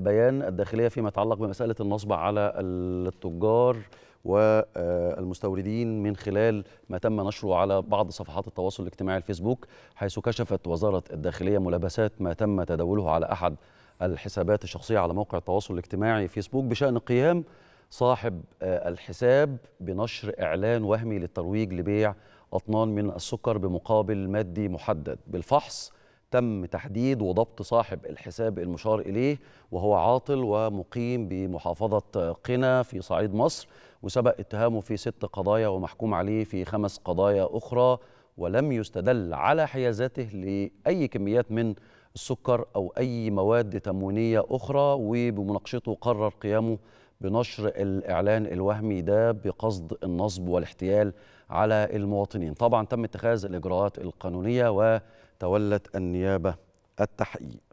بيان الداخلية فيما يتعلق بمسألة النصب على التجار والمستوردين من خلال ما تم نشره على بعض صفحات التواصل الاجتماعي الفيسبوك حيث كشفت وزارة الداخلية ملابسات ما تم تداوله على أحد الحسابات الشخصية على موقع التواصل الاجتماعي فيسبوك بشأن قيام صاحب الحساب بنشر إعلان وهمي للترويج لبيع أطنان من السكر بمقابل مادي محدد بالفحص تم تحديد وضبط صاحب الحساب المشار إليه وهو عاطل ومقيم بمحافظة قنا في صعيد مصر وسبق اتهامه في ست قضايا ومحكوم عليه في خمس قضايا أخرى ولم يستدل على حيازاته لأي كميات من السكر أو أي مواد تموينية أخرى وبمناقشته قرر قيامه بنشر الإعلان الوهمي ده بقصد النصب والاحتيال على المواطنين طبعا تم اتخاذ الإجراءات القانونية وتولت النيابة التحقيق